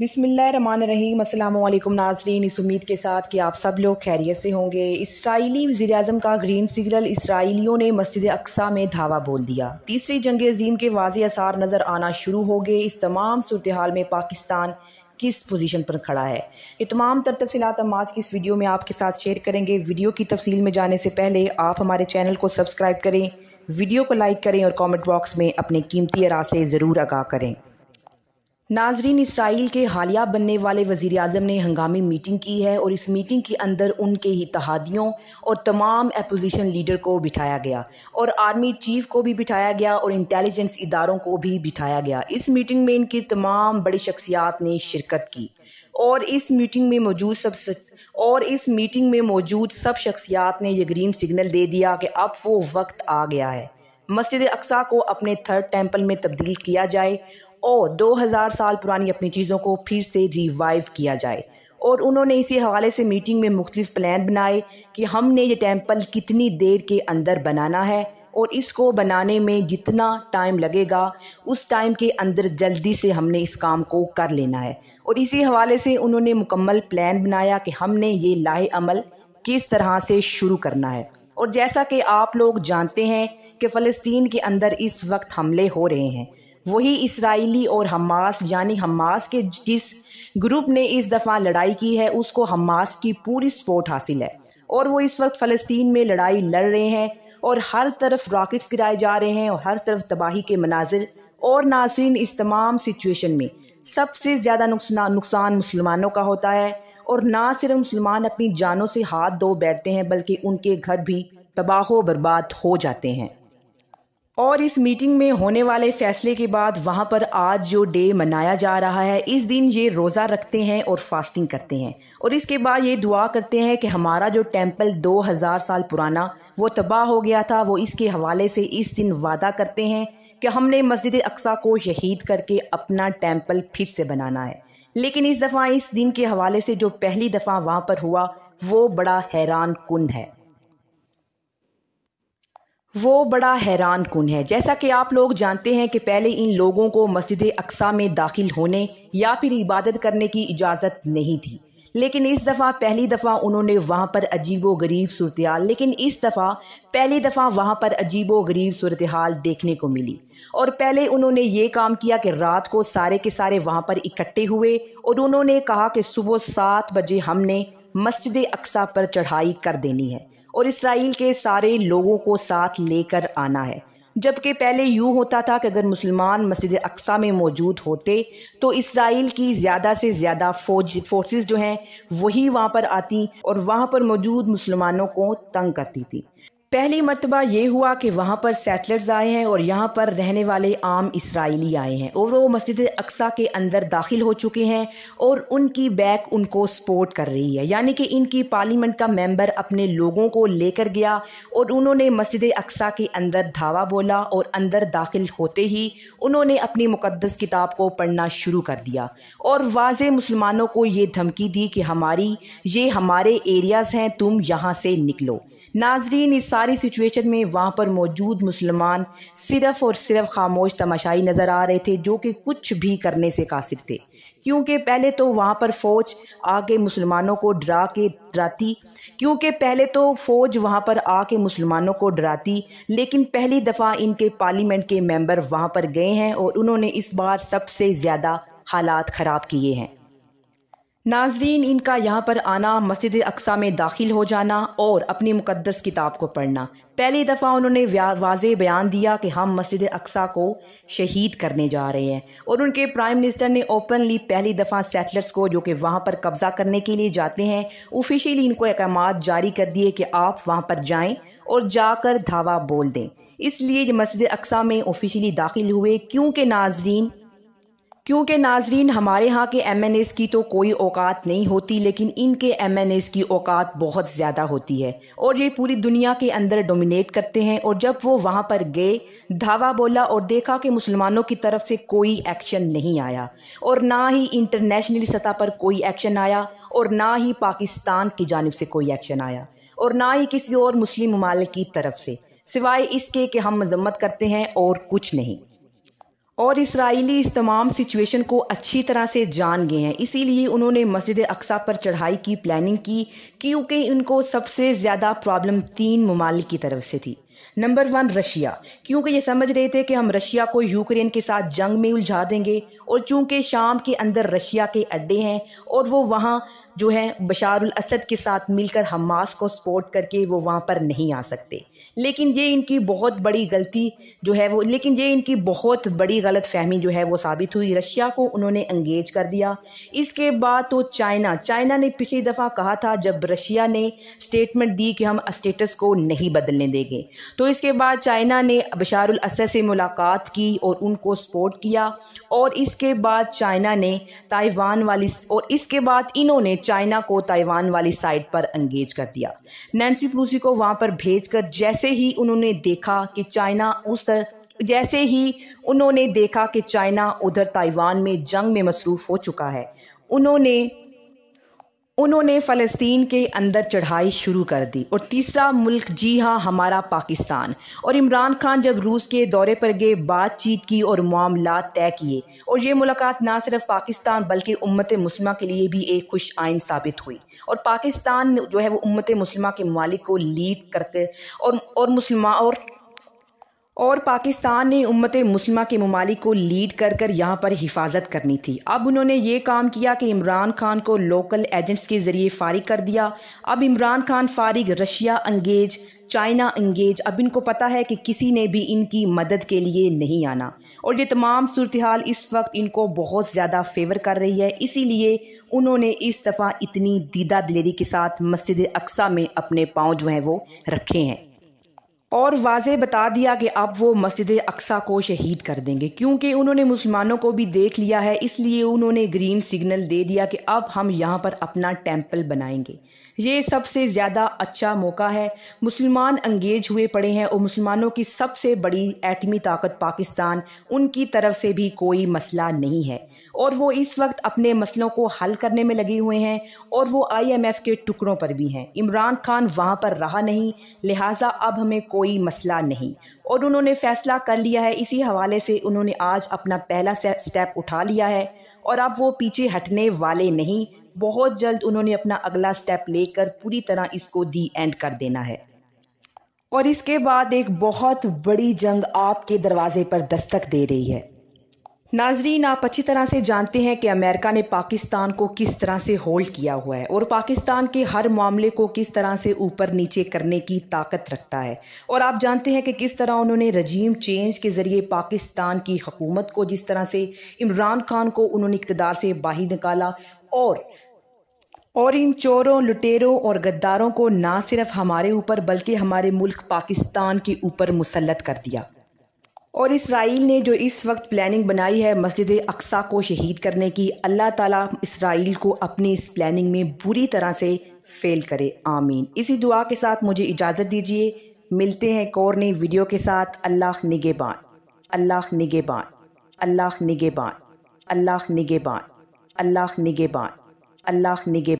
बिसमीम अल्लाम नाजरीन इस उम्मीद के साथ कि आप सब लोग खैरियत से होंगे इसराइली वजी अजम का ग्रीन सिग्नल इसराइलियों ने मस्जिद अक्सा में धावा बोल दिया तीसरी जंग अजीम के वाज आसार नज़र आना शुरू हो गए इस तमाम सूरत हाल में पाकिस्तान किस पोजीशन पर खड़ा है ये तमाम तर तफसीत हम आज की इस वीडियो में आपके साथ शेयर करेंगे वीडियो की तफसील में जाने से पहले आप हमारे चैनल को सब्सक्राइब करें वीडियो को लाइक करें और कॉमेंट बॉक्स में अपने कीमती अरासे ज़रूर आगा करें नाजरीन इसराइल के हालिया बनने वाले वज़ी अजम ने हंगामी मीटिंग की है और इस मीटिंग के अंदर उनके ही तहादियों और तमाम अपोजिशन लीडर को बिठाया गया और आर्मी चीफ को भी बिठाया गया और इंटेलिजेंस इदारों को भी बिठाया गया इस मीटिंग में इनकी तमाम बड़ी शख्सियात ने शिरकत की और इस मीटिंग में मौजूद सब और इस मीटिंग में मौजूद सब शख्सियात ने यह ग्रीन सिग्नल दे दिया कि अब वो वक्त आ गया है मस्जिद अक्सा को अपने थर्ड टेम्पल में तब्दील किया जाए और 2000 साल पुरानी अपनी चीज़ों को फिर से रिवाइव किया जाए और उन्होंने इसी हवाले से मीटिंग में मुख्तफ़ प्लान बनाए कि हमने ये टेम्पल कितनी देर के अंदर बनाना है और इसको बनाने में जितना टाइम लगेगा उस टाइम के अंदर जल्दी से हमने इस काम को कर लेना है और इसी हवाले से उन्होंने मुकम्मल प्लान बनाया कि हमने ये लाहे अमल किस तरह से शुरू करना है और जैसा कि आप लोग जानते हैं कि फ़लस्तीन के अंदर इस वक्त हमले हो रहे हैं वही इसराइली और हमास यानी हमास के जिस ग्रुप ने इस दफ़ा लड़ाई की है उसको हमास की पूरी सपोर्ट हासिल है और वो इस वक्त फ़लस्तीन में लड़ाई लड़ रहे हैं और हर तरफ रॉकेट्स गिराए जा रहे हैं और हर तरफ तबाही के मनाजिर और नासरीन इस तमाम सिचुएशन में सबसे ज़्यादा नुकसान मुसलमानों का होता है और ना सिर्फ मुसलमान अपनी जानों से हाथ धो बैठते हैं बल्कि उनके घर भी तबाह बर्बाद हो जाते हैं और इस मीटिंग में होने वाले फैसले के बाद वहाँ पर आज जो डे मनाया जा रहा है इस दिन ये रोज़ा रखते हैं और फास्टिंग करते हैं और इसके बाद ये दुआ करते हैं कि हमारा जो टेंपल 2000 साल पुराना वो तबाह हो गया था वो इसके हवाले से इस दिन वादा करते हैं कि हमने मस्जिद अक्सा को शहीद करके अपना टेम्पल फिर से बनाना है लेकिन इस दफ़ा इस दिन के हवाले से जो पहली दफ़ा वहाँ पर हुआ वो बड़ा हैरान कन है वो बड़ा हैरान कन है जैसा कि आप लोग जानते हैं कि पहले इन लोगों को मस्जिद अक्सा में दाखिल होने या फिर इबादत करने की इजाज़त नहीं थी लेकिन इस दफ़ा पहली दफ़ा उन्होंने वहाँ पर अजीब व गरीब सूरत हाल लेकिन इस दफ़ा पहली दफ़ा वहाँ पर अजीब व गरीब सूरत हाल देखने को मिली और पहले उन्होंने ये काम किया कि रात को सारे के सारे वहाँ पर इकट्ठे हुए और उन्होंने कहा कि सुबह सात बजे हमने मस्जिद अक्सा पर चढ़ाई कर देनी है और इसराइल के सारे लोगों को साथ लेकर आना है जबकि पहले यूँ होता था कि अगर मुसलमान मस्जिद अक्सा में मौजूद होते तो इसराइल की ज़्यादा से ज़्यादा फौज फोर्सेस जो हैं वही वहाँ पर आती और वहाँ पर मौजूद मुसलमानों को तंग करती थी पहली मरतबा ये हुआ कि वहाँ पर सेटलर्स आए हैं और यहाँ पर रहने वाले आम इसराइली आए हैं और वो मस्जिद अक्सा के अंदर दाखिल हो चुके हैं और उनकी बैक उनको सपोर्ट कर रही है यानी कि इनकी पार्लियामेंट का मेंबर अपने लोगों को लेकर गया और उन्होंने मस्जिद अक्सा के अंदर धावा बोला और अंदर दाखिल होते ही उन्होंने अपनी मुकदस किताब को पढ़ना शुरू कर दिया और वाज मुसलमानों को ये धमकी दी कि हमारी ये हमारे एरियाज़ हैं तुम यहाँ से निकलो नाजरीन इस सारी सिचुएशन में वहाँ पर मौजूद मुसलमान सिर्फ और सिर्फ खामोश तमाशाई नज़र आ रहे थे जो कि कुछ भी करने से कासिर थे क्योंकि पहले तो वहाँ पर फ़ौज आके मुसलमानों को डरा के डराती क्योंकि पहले तो फ़ौज वहाँ पर आके मुसलमानों को डराती लेकिन पहली दफ़ा इनके पार्लियामेंट के मेंबर वहाँ पर गए हैं और उन्होंने इस बार सबसे ज़्यादा हालात ख़राब किए हैं नाजरीन इनका यहाँ पर आना मस्जिद अक्सा में दाखिल हो जाना और अपनी मुकदस किताब को पढ़ना पहली दफ़ा उन्होंने वाज बयान दिया कि हम मस्जिद अक्सा को शहीद करने जा रहे हैं और उनके प्राइम मिनिस्टर ने ओपनली पहली दफ़ा सेटलर्स को जो कि वहाँ पर कब्ज़ा करने के लिए जाते हैं ऑफिशियली इनको अहकाम जारी कर दिए कि आप वहाँ पर जाएँ और जाकर धावा बोल दें इसलिए मस्जिद अक्सा में ऑफिशियली दाखिल हुए क्योंकि नाजरीन क्योंकि नाजरीन हमारे यहाँ के एम एन एस की तो कोई औकात नहीं होती लेकिन इनके एम एन एस की औकात बहुत ज़्यादा होती है और ये पूरी दुनिया के अंदर डोमिनेट करते हैं और जब वो वहाँ पर गए धावा बोला और देखा कि मुसलमानों की तरफ से कोई एक्शन नहीं आया और ना ही इंटरनेशनली सतह पर कोई एक्शन आया और ना ही पाकिस्तान की जानब से कोई एक्शन आया और ना ही किसी और मुस्लिम ममालिक की तरफ से सिवाय इसके कि हम मजम्मत करते हैं और कुछ नहीं और इसराइली इस तमाम सिचुएशन को अच्छी तरह से जान गए हैं इसीलिए उन्होंने मस्जिद अक्सा पर चढ़ाई की प्लानिंग की क्योंकि उनको सबसे ज़्यादा प्रॉब्लम तीन ममालिक की तरफ से थी नंबर वन रशिया क्योंकि ये समझ रहे थे कि हम रशिया को यूक्रेन के साथ जंग में उलझा देंगे और चूंकि शाम के अंदर रशिया के अड्डे हैं और वो वहाँ जो है बशारुल असद के साथ मिलकर हमास को सपोर्ट करके वो वहाँ पर नहीं आ सकते लेकिन ये इनकी बहुत बड़ी गलती जो है वो लेकिन ये इनकी बहुत बड़ी गलत फहमी जो है वो साबित हुई रशिया को उन्होंने अंगेज कर दिया इसके बाद तो चाइना चाइना ने पिछली दफ़ा कहा था जब रशिया ने स्टेटमेंट दी कि हम स्टेटस को नहीं बदलने देंगे तो इसके बाद चाइना ने बशारुल असद से मुलाकात की और उनको सपोर्ट किया और इसके बाद चाइना ने ताइवान वाली और इसके बाद इन्होंने चाइना को ताइवान वाली साइड पर अंगेज कर दिया नैन्सी प्लूसी को वहाँ पर भेज कर जैसे ही उन्होंने देखा कि चाइना उस तरह जैसे ही उन्होंने देखा कि चाइना उधर ताइवान में जंग में मसरूफ़ हो चुका है उन्होंने उन्होंने फ़लस्तीन के अंदर चढ़ाई शुरू कर दी और तीसरा मुल्क जी हाँ हमारा पाकिस्तान और इमरान खान जब रूस के दौरे पर गए बातचीत की और मामला तय किए और ये मुलाकात ना सिर्फ पाकिस्तान बल्कि उम्मत मुस्लिम के लिए भी एक खुश आइन साबित हुई और पाकिस्तान जो है वो उम्मत मुस्लिम के मालिक को लीड करके और और मुसलमान और और पाकिस्तान ने उम्मत मुस्लिमा के ममालिक को लीड कर कर यहाँ पर हिफाजत करनी थी अब उन्होंने ये काम किया कि इमरान खान को लोकल एजेंट्स के ज़रिए फारिग कर दिया अब इमरान खान फारिग रशिया अंगेज चाइना अंगेज अब इनको पता है कि किसी ने भी इनकी मदद के लिए नहीं आना और ये तमाम सूरत हाल इस वक्त इनको बहुत ज़्यादा फेवर कर रही है इसीलिए उन्होंने इस दफ़ा इतनी दीदा दिलेरी के साथ मस्जिद अक्सा में अपने पाँव जो हैं वो रखे हैं और वाज बता दिया कि अब वो मस्जिद अक्सा को शहीद कर देंगे क्योंकि उन्होंने मुसलमानों को भी देख लिया है इसलिए उन्होंने ग्रीन सिग्नल दे दिया कि अब हम यहाँ पर अपना टेम्पल बनाएंगे ये सबसे ज़्यादा अच्छा मौका है मुसलमान अंगेज हुए पड़े हैं और मुसलमानों की सबसे बड़ी एटमी ताकत पाकिस्तान उनकी तरफ से भी कोई मसला नहीं है और वो इस वक्त अपने मसलों को हल करने में लगे हुए हैं और वो आईएमएफ के टुकड़ों पर भी हैं इमरान खान वहाँ पर रहा नहीं लिहाजा अब हमें कोई मसला नहीं और उन्होंने फ़ैसला कर लिया है इसी हवाले से उन्होंने आज अपना पहला स्टेप उठा लिया है और अब वो पीछे हटने वाले नहीं बहुत जल्द उन्होंने अपना अगला स्टेप लेकर पूरी तरह इसको दी एंड कर देना है और इसके बाद एक बहुत बड़ी जंग आपके दरवाजे पर दस्तक दे रही है नाजरीन आप अच्छी तरह से जानते हैं कि अमेरिका ने पाकिस्तान को किस तरह से होल्ड किया हुआ है और पाकिस्तान के हर मामले को किस तरह से ऊपर नीचे करने की ताकत रखता है और आप जानते हैं कि किस तरह उन्होंने रजीम चेंज के ज़रिए पाकिस्तान की हकूमत को जिस तरह से इमरान खान को उन्होंने इकतदार से बाहर निकाला और और इन चोरों लुटेरों और गद्दारों को ना सिर्फ हमारे ऊपर बल्कि हमारे मुल्क पाकिस्तान के ऊपर मुसलत कर दिया और इसराइल ने जो इस वक्त प्लानिंग बनाई है मस्जिद अक्सा को शहीद करने की अल्लाह ताला इसराइल को अपनी इस प्लानिंग में बुरी तरह से फेल करे आमीन इसी दुआ के साथ मुझे इजाज़त दीजिए मिलते हैं कौर ने वीडियो के साथ अल्लाह निगेबान अल्लाह निगेबान अल्लाह निगेबान अल्लाह निगेबान अल्लाह निगेबान अल्लाह निगे